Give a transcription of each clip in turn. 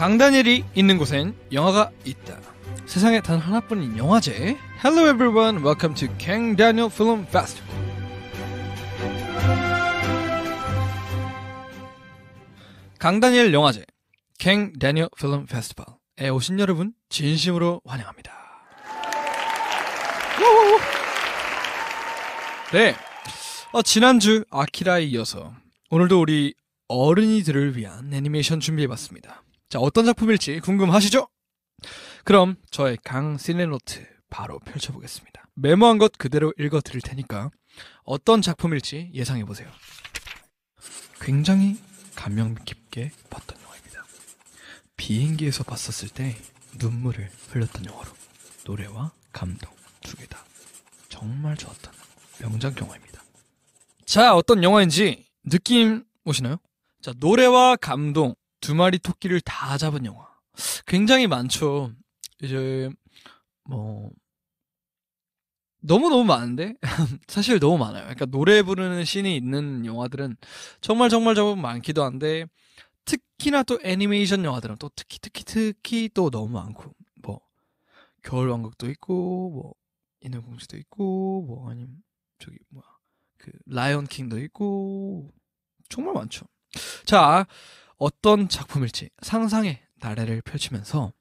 강다니엘이 있는 곳엔 영화가 있다. 세상에 단 하나뿐인 영화제. Hello everyone, welcome to Kang Daniel Film Festival. 강다니엘 영화제, Kang Daniel Film Festival에 오신 여러분 진심으로 환영합니다. 네, 어, 지난주 아키라에 이어서 오늘도 우리 어른이들을 위한 애니메이션 준비해봤습니다. 자, 어떤 작품일지 궁금하시죠? 그럼 저의 강 시네노트 바로 펼쳐보겠습니다. 메모한 것 그대로 읽어 드릴 테니까 어떤 작품일지 예상해 보세요. 굉장히 감명 깊게 봤던 영화입니다. 비행기에서 봤었을 때 눈물을 흘렸던 영화로 노래와 감동 두 개 다 정말 좋았던 명작 영화입니다. 자, 어떤 영화인지 느낌 오시나요? 자, 노래와 감동 두 마리 토끼를 다 잡은 영화. 굉장히 많죠. 이제 뭐 너무 너무 많은데 사실 너무 많아요. 그러니까 노래 부르는 신이 있는 영화들은 정말 정말 조금 많기도 한데 특히나 또 애니메이션 영화들은 또 특히 특히 특히 또 너무 많고 뭐 겨울왕국도 있고 뭐 인어공주도 있고 뭐 아니면 저기 뭐야 그 라이언 킹도 있고 정말 많죠. 자 어떤 작품일지 상상의 나래를 펼치면서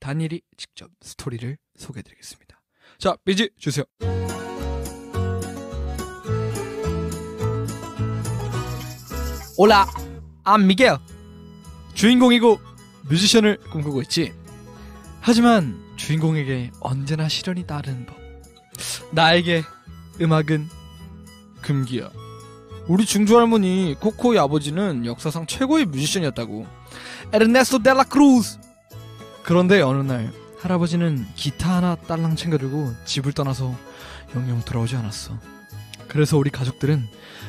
단일이 직접 스토리를 소개해드리겠습니다. 자, 삐지 주세요. 올라, 안 m m i 주인공이고 뮤지션을 꿈꾸고 있지. 하지만 주인공에게 언제나 시련이 따르는 법. 나에게 음악은 금기야. 우리 중주 할머니 코코의 아버지는 역사상 최고의 뮤지션이었다고. 에르네스토 델라 크루즈. 그런데 어느 날 할아버지는 기타 하나 딸랑 챙겨들고 집을 떠나서 영영 돌아오지 않았어. 그래서 우리 가족들은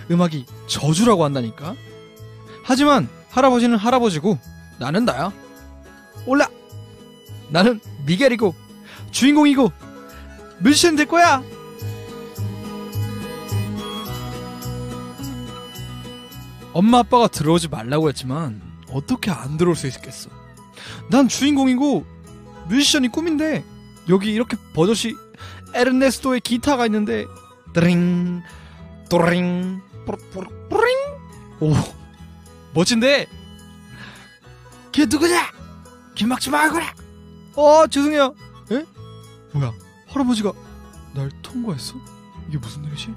음악이 저주라고 한다니까. 하지만 할아버지는 할아버지고 나는 나야. 올라. 나는 미겔이고 주인공이고 뮤지션 될 거야. 엄마 아빠가 들어오지 말라고 했지만 어떻게 안 들어올 수 있겠어? 난 주인공이고 뮤지션이 꿈인데 여기 이렇게 버젓이 에르네스토의 기타가 있는데 드링 도링 뿌링 오 멋진데 걔 누구냐? 걔 막지 말거라. 어 죄송해요. 에? 뭐야 할아버지가 날 통과했어? 이게 무슨 일이지?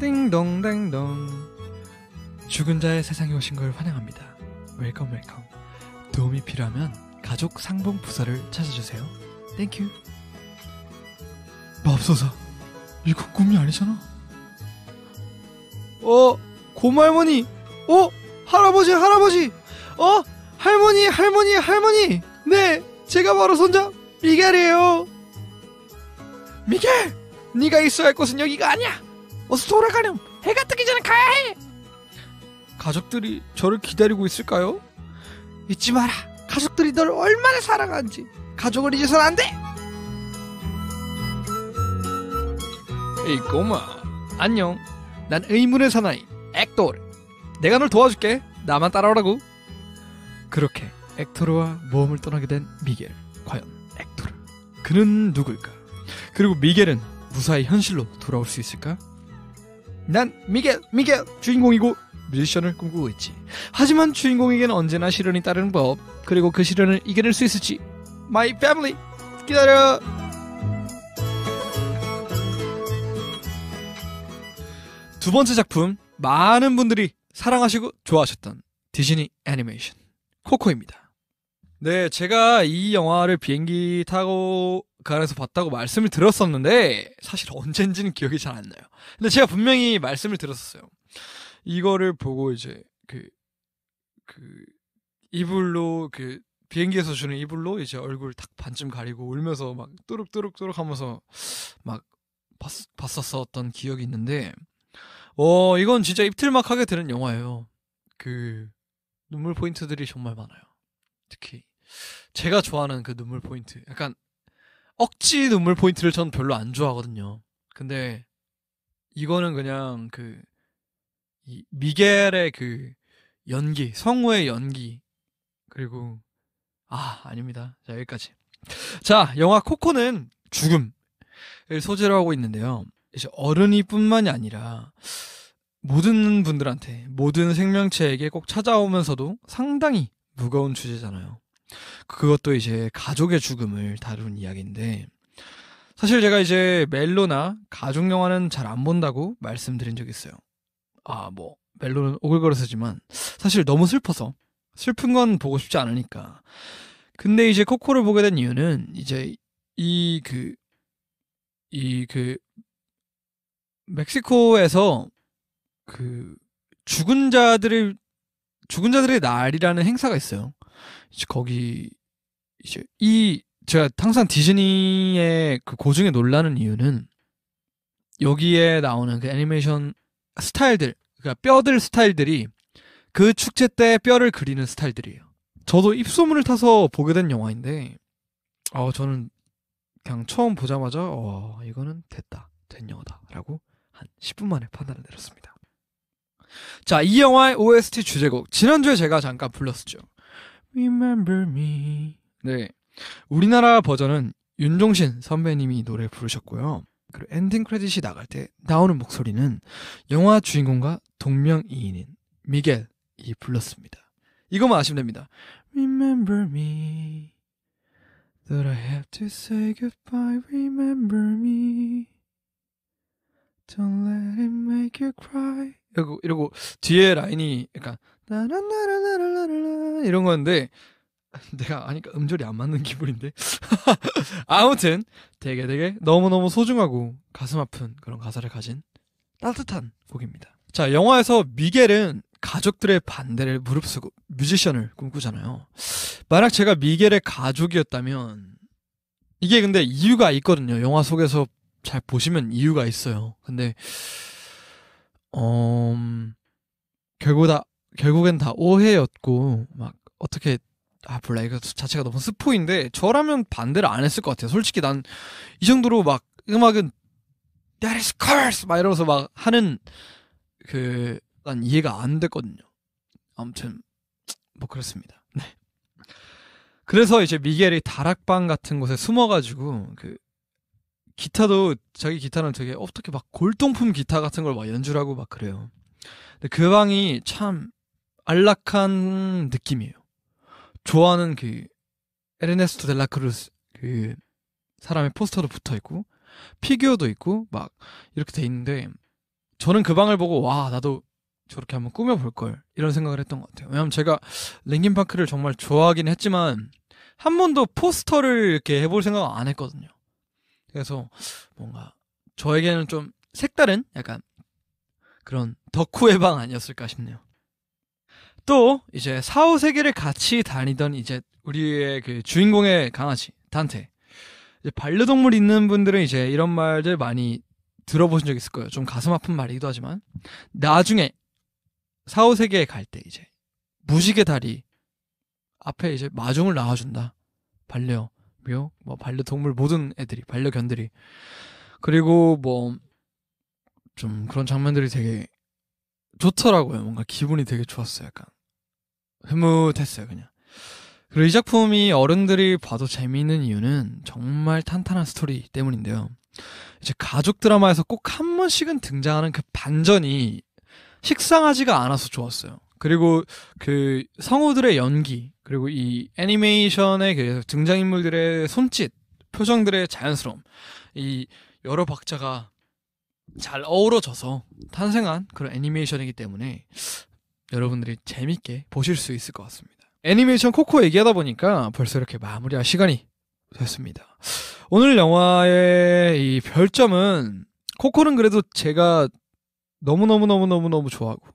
띵동댕동 죽은 자의 세상에 오신 걸 환영합니다. 웰컴 웰컴 도움이 필요하면 가족 상봉 부서를 찾아주세요. 땡큐 맙소사 이거 꿈이 아니잖아. 어 고모할머니 어 할아버지 할아버지 어 할머니 할머니 할머니 네 제가 바로 손자 미겔이에요 미겔 네가 있어야 할 곳은 여기가 아니야 어서 돌아가렴. 해가 뜨기 전에 가야 해. 가족들이 저를 기다리고 있을까요? 잊지 마라. 가족들이 널 얼마나 사랑하는지. 가족을 잊어선 안 돼. 에이 꼬마. 안녕. 난 의문의 사나이 액돌. 내가 널 도와줄게. 나만 따라오라고. 그렇게 액토르와 모험을 떠나게 된 미겔. 과연 액토르. 그는 누굴까 그리고 미겔은 무사히 현실로 돌아올 수 있을까? 난 미겔, 미겔 주인공이고 뮤지션을 꿈꾸고 있지. 하지만 주인공에게는 언제나 시련이 따르는 법, 그리고 그 시련을 이겨낼 수 있을지. My family! 기다려! 두 번째 작품, 많은 분들이 사랑하시고 좋아하셨던 디즈니 애니메이션, 코코입니다. 네, 제가 이 영화를 비행기 타고 그 안에서 봤다고 말씀을 들었었는데 사실 언젠지는 기억이 잘 안 나요. 근데 제가 분명히 말씀을 들렸었어요 이거를 보고 이제 그, 그, 이불로 그 비행기에서 주는 이불로 이제 얼굴 탁 반쯤 가리고 울면서 막 뚜룩뚜룩뚜룩 하면서 막 봤, 봤었었던 기억이 있는데, 어, 이건 진짜 입틀막하게 되는 영화예요. 그, 눈물 포인트들이 정말 많아요. 특히, 제가 좋아하는 그 눈물 포인트. 약간, 억지 눈물 포인트를 전 별로 안 좋아하거든요. 근데 이거는 그냥 그 미겔의 그 연기, 성우의 연기 그리고 아 아닙니다. 자 여기까지. 자 영화 코코는 죽음을 소재로 하고 있는데요. 이제 어른이뿐만이 아니라 모든 분들한테 모든 생명체에게 꼭 찾아오면서도 상당히 무거운 주제잖아요. 그것도 이제 가족의 죽음을 다룬 이야기인데 사실 제가 이제 멜로나 가족 영화는 잘 안 본다고 말씀드린 적 있어요. 아, 뭐 멜로는 오글거려서지만 사실 너무 슬퍼서 슬픈 건 보고 싶지 않으니까. 근데 이제 코코를 보게 된 이유는 이제 이 그 이그 그 멕시코에서 그 죽은 자들을 죽은 자들의 날이라는 행사가 있어요. 이제 거기 이제 이 제가 항상 디즈니의 그 고증에 놀라는 이유는 여기에 나오는 그 애니메이션 스타일들, 그러니까 뼈들 스타일들이 그 축제 때 뼈를 그리는 스타일들이에요. 저도 입소문을 타서 보게 된 영화인데, 어, 저는 그냥 처음 보자마자, 어, 이거는 됐다. 된 영화다. 라고 한 10분 만에 판단을 내렸습니다. 자, 이 영화의 OST 주제곡. 지난주에 제가 잠깐 불렀었죠. Remember me. 네. 우리나라 버전은 윤종신 선배님이 노래 부르셨고요. 그리고 엔딩 크레딧이 나갈 때 나오는 목소리는 영화 주인공과 동명이인인 미겔이 불렀습니다. 이거만 아시면 됩니다. Remember me. That I have to say goodbye, remember me. Don't let it make you cry. 이러고, 이러고, 뒤에 라인이 약간, 그러니까 나라나라라라라 이런 건데 내가 아니까 음절이 안 맞는 기분인데 아무튼 되게 되게 너무너무 소중하고 가슴 아픈 그런 가사를 가진 따뜻한 곡입니다 자 영화에서 미겔은 가족들의 반대를 무릅쓰고 뮤지션을 꿈꾸잖아요 만약 제가 미겔의 가족이었다면 이게 근데 이유가 있거든요 영화 속에서 잘 보시면 이유가 있어요 근데 어... 결국 다 결국엔 다 오해였고 막 어떻게 아 몰라 이거 자체가 너무 스포인데 저라면 반대를 안 했을 것 같아요. 솔직히 난 이 정도로 막 음악은 That is curse 막 이러면서 막 하는 그 난 이해가 안 됐거든요. 아무튼 뭐 그렇습니다. 네. 그래서 이제 미겔이 다락방 같은 곳에 숨어가지고 그 기타도 자기 기타는 되게 어떻게 막 골동품 기타 같은 걸 막 연주하고 막 그래요. 근데 그 방이 참 안락한 느낌이에요. 좋아하는 그 에르네스토 델라크루스 그 사람의 포스터도 붙어 있고 피규어도 있고 막 이렇게 돼 있는데 저는 그 방을 보고 와 나도 저렇게 한번 꾸며볼 걸 이런 생각을 했던 것 같아요. 왜냐면 제가 랭긴 파크를 정말 좋아하긴 했지만 한 번도 포스터를 이렇게 해볼 생각 안 했거든요. 그래서 뭔가 저에게는 좀 색다른 약간 그런 덕후의 방 아니었을까 싶네요. 또 이제 사후 세계를 같이 다니던 이제 우리의 그 주인공의 강아지 단테. 반려동물 있는 분들은 이제 이런 말들 많이 들어보신 적 있을 거예요. 좀 가슴 아픈 말이기도 하지만 나중에 사후 세계에 갈 때 이제 무지개 다리 앞에 이제 마중을 나와준다. 반려 묘, 뭐 반려동물 모든 애들이 반려견들이 그리고 뭐 좀 그런 장면들이 되게 좋더라고요. 뭔가 기분이 되게 좋았어요. 약간 흐뭇했어요 그냥 그리고 이 작품이 어른들이 봐도 재미있는 이유는 정말 탄탄한 스토리 때문인데요 이제 가족 드라마에서 꼭 한 번씩은 등장하는 그 반전이 식상하지가 않아서 좋았어요 그리고 그 성우들의 연기 그리고 이 애니메이션에 그 등장인물들의 손짓 표정들의 자연스러움 이 여러 박자가 잘 어우러져서 탄생한 그런 애니메이션이기 때문에 여러분들이 재밌게 보실 수 있을 것 같습니다. 애니메이션 코코 얘기하다 보니까 벌써 이렇게 마무리할 시간이 됐습니다. 오늘 영화의 이 별점은 코코는 그래도 제가 너무너무너무너무너무 좋아하고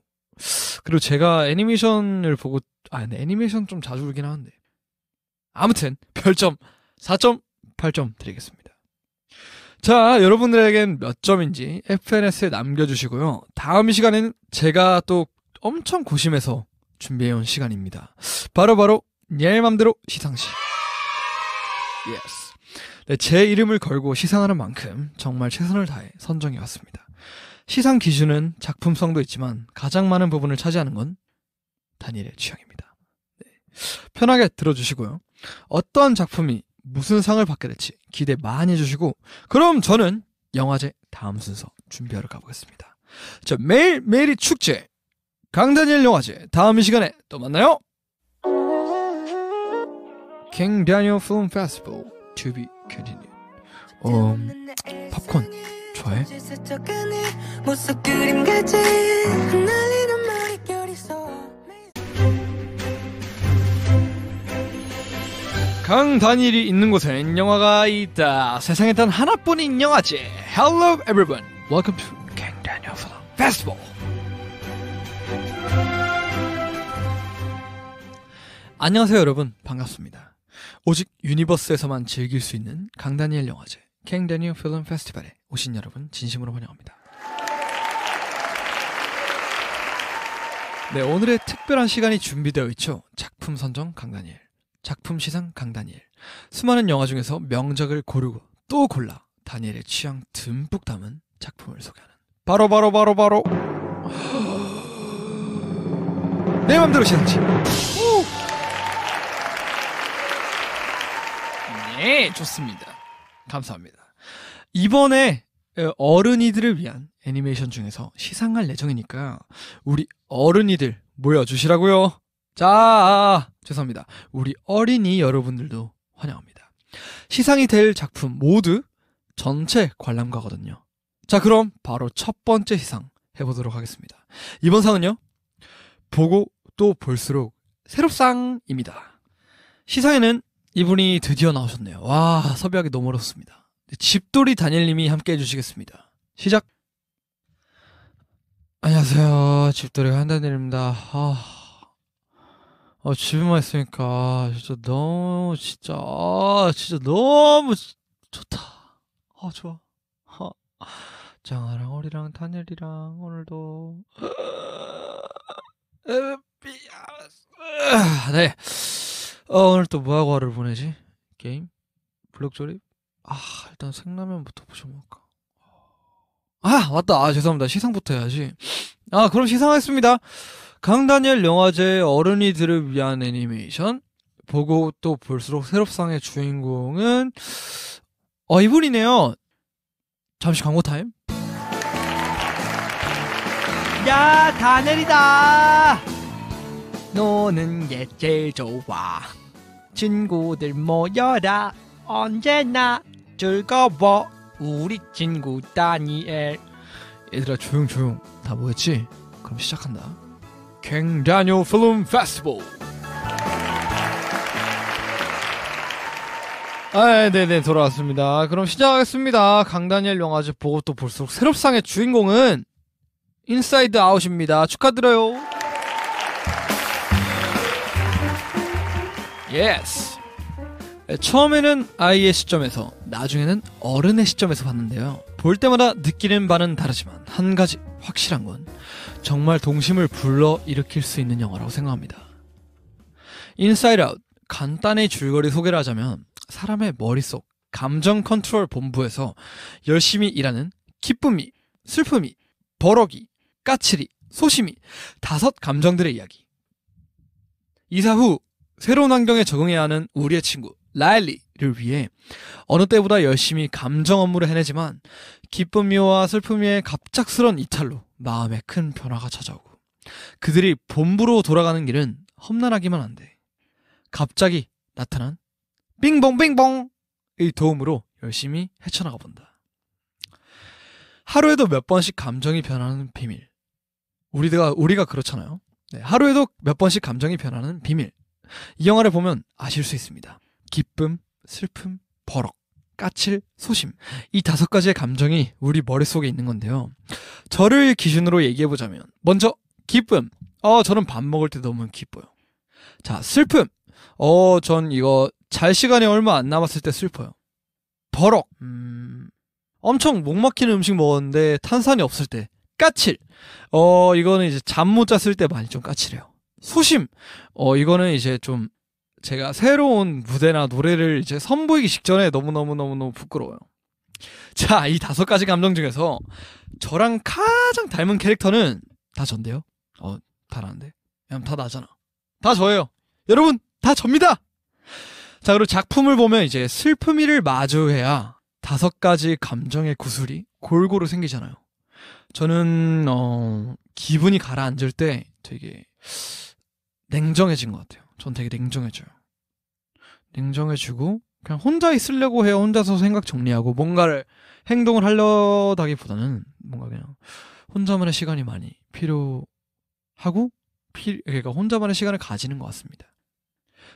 그리고 제가 애니메이션을 보고 아 애니메이션 좀 자주 울긴 하는데 아무튼 별점 4.8점 드리겠습니다. 자, 여러분들에겐 몇 점인지 FNS에 남겨주시고요. 다음 시간에는 제가 또 엄청 고심해서 준비해온 시간입니다. 바로바로 얄맘대로 시상식. y e 네, 제 이름을 걸고 시상하는 만큼 정말 최선을 다해 선정해 왔습니다. 시상 기준은 작품성도 있지만 가장 많은 부분을 차지하는 건 단일의 취향입니다. 네. 편하게 들어주시고요. 어떤 작품이 무슨 상을 받게 될지 기대 많이 해주시고 그럼 저는 영화제 다음 순서 준비하러 가보겠습니다. 저 매일매일이 축제 강다니엘 영화제 다음 시간에 또 만나요. King Daniel Film Festival to be continued. 어, 팝콘 좋아해? 강다니엘이 있는 곳엔 영화가 있다. 세상에 단 하나뿐인 영화제. Hello everyone. Welcome to King Daniel Film Festival. 안녕하세요 여러분 반갑습니다. 오직 유니버스에서만 즐길 수 있는 강다니엘 영화제 캥다니엘 필름 페스티벌에 오신 여러분 진심으로 환영합니다. 네 오늘의 특별한 시간이 준비되어 있죠. 작품 선정 강다니엘, 작품 시상 강다니엘, 수많은 영화 중에서 명작을 고르고 또 골라 다니엘의 취향 듬뿍 담은 작품을 소개하는 바로 바로 바로 바로 내 맘대로 시상식. 네, 좋습니다. 감사합니다. 이번에 어른이들을 위한 애니메이션 중에서 시상할 예정이니까 우리 어른이들 모여주시라고요. 자, 죄송합니다. 우리 어린이 여러분들도 환영합니다. 시상이 될 작품 모두 전체 관람가거든요. 자, 그럼 바로 첫 번째 시상 해보도록 하겠습니다. 이번 상은요, 보고 또 볼수록 새롭상입니다. 시상에는 이분이 드디어 나오셨네요. 와, 섭외하기 너무 어렵습니다. 네, 집돌이 다니엘님이 함께 해주시겠습니다. 시작! 안녕하세요. 집돌이 한다니엘입니다. 아, 아, 집에만 있으니까 진짜 너무, 진짜, 아, 진짜 너무 좋다. 아, 좋아. 아, 장아랑 어리랑 다니엘이랑 오늘도. 네. 어, 오늘 또 뭐하고 하루를 보내지? 게임? 블록 조립? 아, 일단 생라면부터 부셔 먹까 아, 맞다. 아, 죄송합니다. 시상부터 해야지. 아, 그럼 시상하겠습니다. 강다니엘 영화제 의 어른이들을 위한 애니메이션. 보고 또 볼수록 새롭상의 주인공은, 어, 이분이네요. 잠시 광고 타임. 야, 다내리다! 노는 게 제일 좋아. 친구들 모여라 언제나 즐거워 우리 친구 다니엘 얘들아 조용 조용 다 모였지? 그럼 시작한다 갱다뇨 플룸 페스티벌 아, 네네 돌아왔습니다. 그럼 시작하겠습니다. 강다니엘 영화제 보고 또 볼수록 새롭상의 주인공은 인사이드 아웃입니다. 축하드려요. 예스. 네, 처음에는 아이의 시점에서, 나중에는 어른의 시점에서 봤는데요. 볼 때마다 느끼는 바는 다르지만 한 가지 확실한 건 정말 동심을 불러 일으킬 수 있는 영화라고 생각합니다. 인사이드 아웃 간단히 줄거리 소개를 하자면 사람의 머릿속 감정 컨트롤 본부에서 열심히 일하는 기쁨이, 슬픔이, 버럭이, 까칠이, 소심이 다섯 감정들의 이야기. 이사 후 새로운 환경에 적응해야 하는 우리의 친구 라일리를 위해 어느 때보다 열심히 감정 업무를 해내지만 기쁨이와 슬픔이의 갑작스런 이탈로 마음에 큰 변화가 찾아오고 그들이 본부로 돌아가는 길은 험난하기만 한데 갑자기 나타난 빙봉빙봉의 도움으로 열심히 헤쳐나가 본다. 하루에도 몇 번씩 감정이 변하는 비밀. 우리가 우리가 그렇잖아요. 네, 하루에도 몇 번씩 감정이 변하는 비밀. 이 영화를 보면 아실 수 있습니다. 기쁨, 슬픔, 버럭, 까칠, 소심. 이 다섯 가지의 감정이 우리 머릿속에 있는 건데요. 저를 기준으로 얘기해보자면, 먼저, 기쁨. 어, 저는 밥 먹을 때 너무 기뻐요. 자, 슬픔. 어, 전 이거 잘 시간이 얼마 안 남았을 때 슬퍼요. 버럭. 음, 엄청 목 막히는 음식 먹었는데 탄산이 없을 때. 까칠. 어, 이거는 이제 잠 못 잤을 때 많이 좀 까칠해요. 소심. 어, 이거는 이제 좀 제가 새로운 무대나 노래를 이제 선보이기 직전에 너무너무너무너무 부끄러워요. 자, 이 다섯 가지 감정 중에서 저랑 가장 닮은 캐릭터는 다 전데요. 어, 다 나는데. 왜냐다 나잖아. 다 저예요. 여러분, 다 접니다! 자, 그리고 작품을 보면 이제 슬픔이를 마주해야 다섯 가지 감정의 구슬이 골고루 생기잖아요. 저는, 어, 기분이 가라앉을 때 되게 냉정해진 것 같아요. 전 되게 냉정해져요. 냉정해지고 그냥 혼자 있으려고 해요. 혼자서 생각 정리하고 뭔가를 행동을 하려다기보다는 뭔가 그냥 혼자만의 시간이 많이 필요하고 필 그러니까 혼자만의 시간을 가지는 것 같습니다.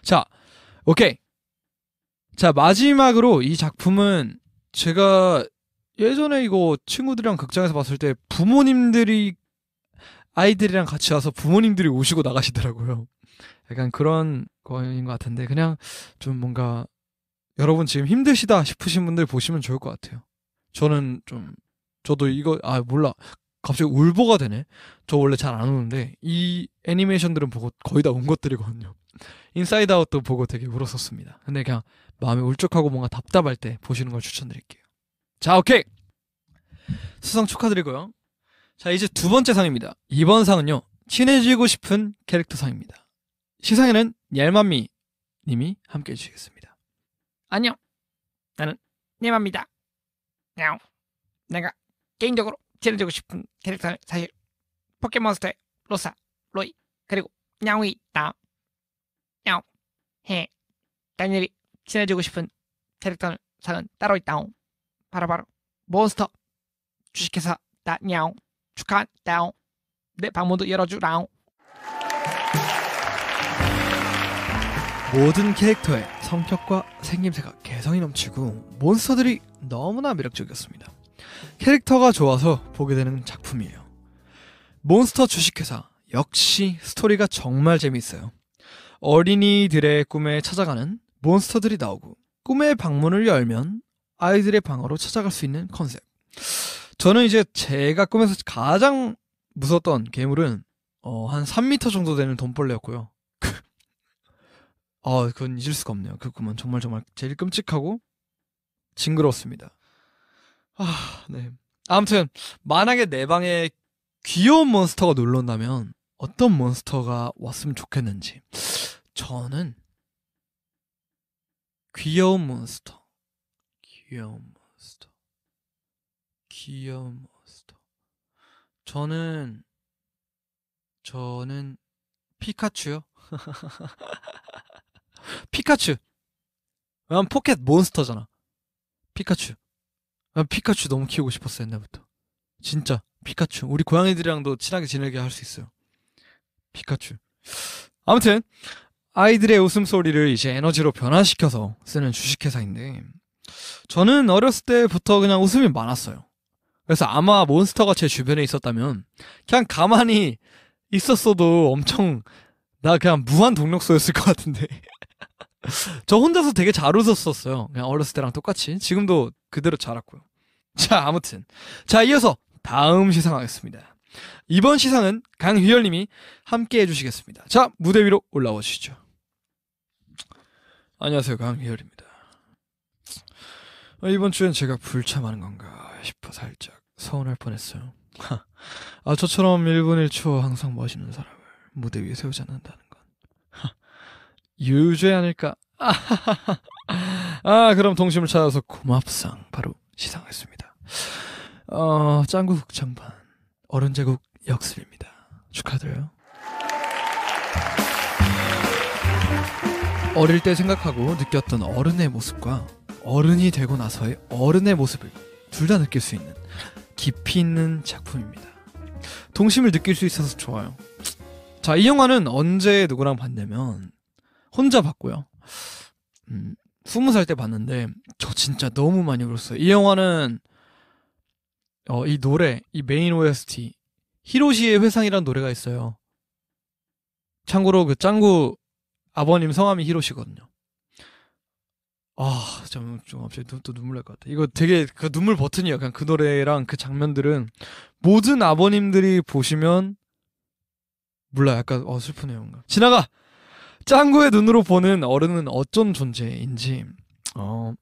자, 오케이. 자 마지막으로 이 작품은 제가 예전에 이거 친구들이랑 극장에서 봤을 때 부모님들이 아이들이랑 같이 와서 부모님들이 오시고 나가시더라고요. 약간 그런 거인 것 같은데 그냥 좀 뭔가 여러분 지금 힘드시다 싶으신 분들 보시면 좋을 것 같아요. 저는 좀 저도 이거 아 몰라 갑자기 울보가 되네. 저 원래 잘안 우는데 이 애니메이션들은 보고 거의 다 운 것들이거든요. 인사이드 아웃도 보고 되게 울었었습니다. 근데 그냥 마음이 울적하고 뭔가 답답할 때 보시는 걸 추천드릴게요. 자, 오케이. 수상 축하드리고요. 자, 이제 두 번째 상입니다. 이번 상은요, 친해지고 싶은 캐릭터 상입니다. 시상에는 얄맘미 님이 함께 해주시겠습니다. 안녕. 나는 얄맘미다. 야옹. 내가 개인적으로 친해지고 싶은 캐릭터는 사실 포켓몬스터의 로사, 로이, 그리고 냐옹이있다 야옹. 해. 다니엘 친해지고 싶은 캐릭터는 상은 따로 있다옹. 바로바로 몬스터 주식회사 다냐옹. 축하다옹. 내 네, 방문도 열어주라옹. 모든 캐릭터의 성격과 생김새가 개성이 넘치고 몬스터들이 너무나 매력적이었습니다. 캐릭터가 좋아서 보게 되는 작품이에요. 몬스터 주식회사 역시 스토리가 정말 재미있어요. 어린이들의 꿈에 찾아가는 몬스터들이 나오고 꿈의 방문을 열면 아이들의 방으로 찾아갈 수 있는 컨셉. 저는 이제 제가 꿈에서 가장 무서웠던 괴물은 어, 한 3미터 정도 되는 돈벌레였고요. 아, 그건 잊을 수가 없네요. 그 꿈은 정말 정말 제일 끔찍하고 징그러웠습니다. 아, 네. 아무튼 만약에 내 방에 귀여운 몬스터가 놀러 온다면 어떤 몬스터가 왔으면 좋겠는지 저는 귀여운 몬스터 귀여운 귀여운 몬스터. 저는 저는 피카츄요. 피카츄. 왜냐면 포켓 몬스터잖아. 피카츄. 피카츄 너무 키우고 싶었어 옛날부터. 진짜 피카츄. 우리 고양이들이랑도 친하게 지내게 할 수 있어요. 피카츄. 아무튼 아이들의 웃음소리를 이제 에너지로 변화시켜서 쓰는 주식회사인데 저는 어렸을 때부터 그냥 웃음이 많았어요. 그래서 아마 몬스터가 제 주변에 있었다면 그냥 가만히 있었어도 엄청 나 그냥 무한 동력소였을 것 같은데 저 혼자서 되게 잘 웃었었어요 그냥 어렸을 때랑 똑같이 지금도 그대로 자랐고요 자 아무튼 자 이어서 다음 시상하겠습니다 이번 시상은 강휘열님이 함께 해주시겠습니다 자 무대 위로 올라와 주시죠 안녕하세요 강휘열입니다 아, 이번 주엔 제가 불참하는 건가 싶어 살짝 서운할 뻔했어요. 아 저처럼 1분 1초 항상 멋있는 사람을 무대 위에 세우지 않는다는 건 유죄 아닐까? 아 그럼 동심을 찾아서 고맙상 바로 시상하겠습니다. 어 짱구 극장판 어른 제국 역습입니다. 축하드려요. 어릴 때 생각하고 느꼈던 어른의 모습과 어른이 되고 나서의 어른의 모습을 둘 다 느낄 수 있는 깊이 있는 작품입니다. 동심을 느낄 수 있어서 좋아요. 자, 이 영화는 언제 누구랑 봤냐면 혼자 봤고요. 음, 20살 때 봤는데 저 진짜 너무 많이 울었어요. 이 영화는 어, 이 노래, 이 메인 OST 히로시의 회상이라는 노래가 있어요. 참고로 그 짱구 아버님 성함이 히로시거든요. 아, 잠좀 갑자기 또, 또 눈물 날 것 같아. 이거 되게 그 눈물 버튼이야. 그냥 그 노래랑 그 장면들은 모든 아버님들이 보시면 몰라. 약간 어 슬프네요. 뭔가. 지나가. 짱구의 눈으로 보는 어른은 어쩐 존재인지. 어.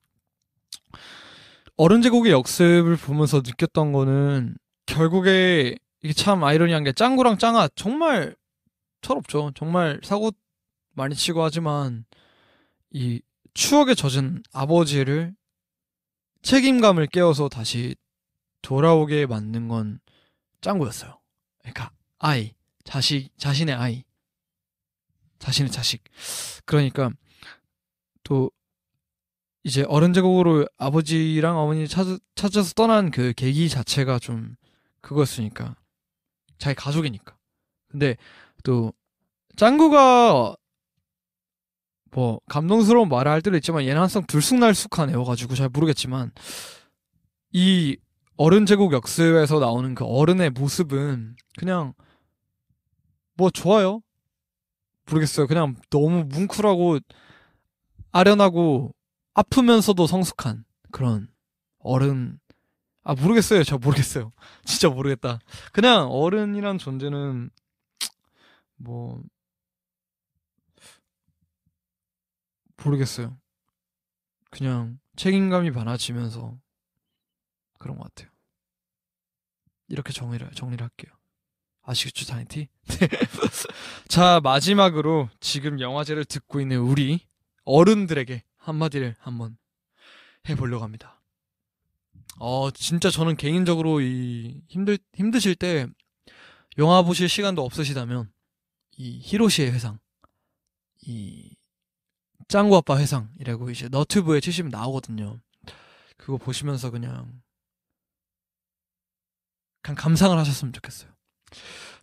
어른 제국의 역습을 보면서 느꼈던 거는 결국에 이게 참 아이러니한 게 짱구랑 짱아 정말 철없죠. 정말 사고 많이 치고 하지만 이 추억에 젖은 아버지를 책임감을 깨워서 다시 돌아오게 만든 건 짱구였어요. 그러니까 아이, 자식, 자신의 아이, 자신의 자식. 그러니까 또 이제 어른 제국으로 아버지랑 어머니 찾, 찾아서 떠난 그 계기 자체가 좀 그거였으니까 자기 가족이니까. 근데 또 짱구가 뭐 감동스러운 말을 할 때도 있지만 얘는 항상 들쑥날쑥한 애여가지고 잘 모르겠지만 이 어른 제국 역습에서 나오는 그 어른의 모습은 그냥 뭐 좋아요 모르겠어요 그냥 너무 뭉클하고 아련하고 아프면서도 성숙한 그런 어른 아 모르겠어요 저 모르겠어요 진짜 모르겠다 그냥 어른이란 존재는 뭐 모르겠어요. 그냥 책임감이 많아지면서 그런 것 같아요. 이렇게 정리를 정리를 할게요. 아시겠죠, 다이티? 네. 자, 마지막으로 지금 영화제를 듣고 있는 우리 어른들에게 한마디를 한번 해보려고 합니다. 어, 진짜 저는 개인적으로 이 힘들, 힘드실 때 영화 보실 시간도 없으시다면 이 히로시의 회상, 이 짱구 아빠 회상이라고 이제 너튜브에 치시면 나오거든요. 그거 보시면서 그냥 그냥 감상을 하셨으면 좋겠어요.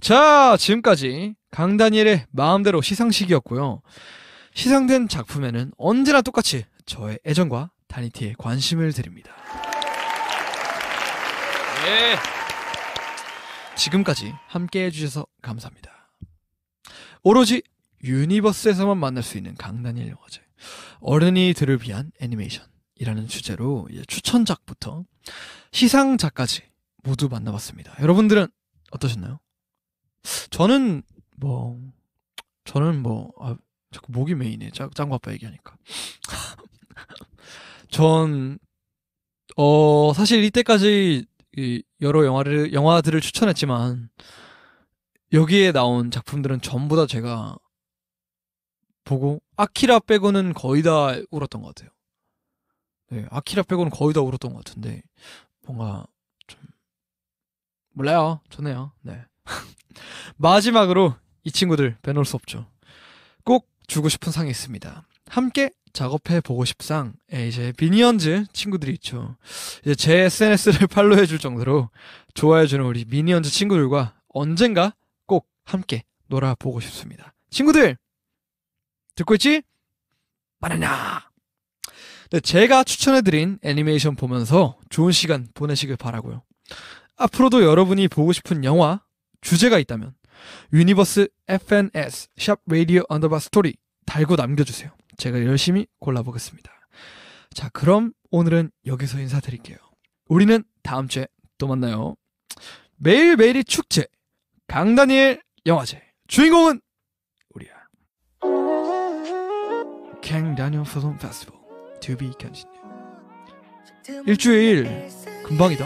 자, 지금까지 강다니엘의 마음대로 시상식이었고요. 시상된 작품에는 언제나 똑같이 저의 애정과 다니티의 관심을 드립니다. 예. 지금까지 함께 해주셔서 감사합니다. 오로지 유니버스에서만 만날 수 있는 강단일 영화제 어른이들을 위한 애니메이션이라는 주제로 추천작부터 시상작까지 모두 만나봤습니다. 여러분들은 어떠셨나요? 저는 뭐 저는 뭐 아, 자꾸 목이 메이네 짱, 짱구 아빠 얘기하니까 전어 사실 이때까지 이 여러 영화를 영화들을 추천했지만 여기에 나온 작품들은 전부 다 제가 보고 아키라 빼고는 거의 다 울었던 것 같아요. 네, 아키라 빼고는 거의 다 울었던 것 같은데 뭔가 좀 몰라요, 좋네요. 네. 마지막으로 이 친구들 빼놓을 수 없죠. 꼭 주고 싶은 상이 있습니다. 함께 작업해 보고 싶상에 이제 미니언즈 친구들이 있죠. 이제 제 SNS를 팔로우해 줄 정도로 좋아해 주는 우리 미니언즈 친구들과 언젠가 꼭 함께 놀아보고 싶습니다. 친구들 듣고 있지? 바나나. 네, 제가 추천해드린 애니메이션 보면서 좋은 시간 보내시길 바라고요. 앞으로도 여러분이 보고 싶은 영화, 주제가 있다면 유니버스 FNS 샵 라디오 언더바 스토리 달고 남겨주세요. 제가 열심히 골라보겠습니다. 자, 그럼 오늘은 여기서 인사드릴게요. 우리는 다음 주에 또 만나요. 매일매일이 축제, 강다니엘 영화제. 주인공은 갱다니언 필름 페스티벌 to be continue 일주일 금방이다